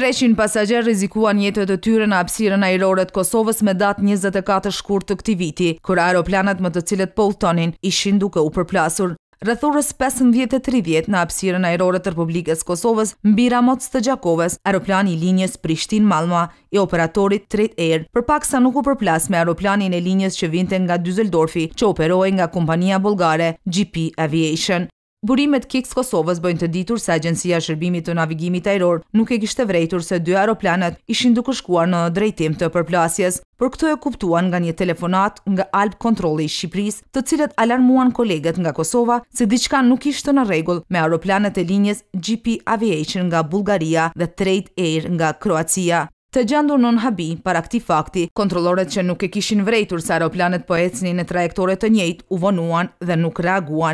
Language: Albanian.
300 pasajer rizikuan jetët e tyre në apsiren aerorët Kosovës me datë 24 shkur të këti viti, kër aeroplanat më të cilët poltonin ishin duke u përplasur. Rëthurës 15.30 në apsiren aerorët të Republikës Kosovës, mbira motës të Gjakovës, aeroplani i linjës Prishtin Malma e operatorit Tret Air, për pak sa nuk u përplas me aeroplanin e linjës që vinte nga Düsseldorfi që operoj nga kompania bulgare GP Aviation. Burimet Kiks Kosovës bëjnë të ditur se Agencia Shërbimit të Navigimit Aeror nuk e kishte vrejtur se dy aeroplanet ishin duke shkuar në drejtim të përplasjes, për këto e kuptuan nga një telefonat nga Alp Kontrolli i Shqipëris, të cilët alarmuan kolegët nga Kosova se diçka nuk ishte në regull me aeroplanet e linjes GP Aviation nga Bulgaria dhe Trade Air nga Kroacia. Të gjandur në nënhabi, para këti fakti, kontrolorët që nuk e kishin vrejtur se aeroplanet po ecnin e trajektore të njejt, u vonuan dhe nuk reaguan.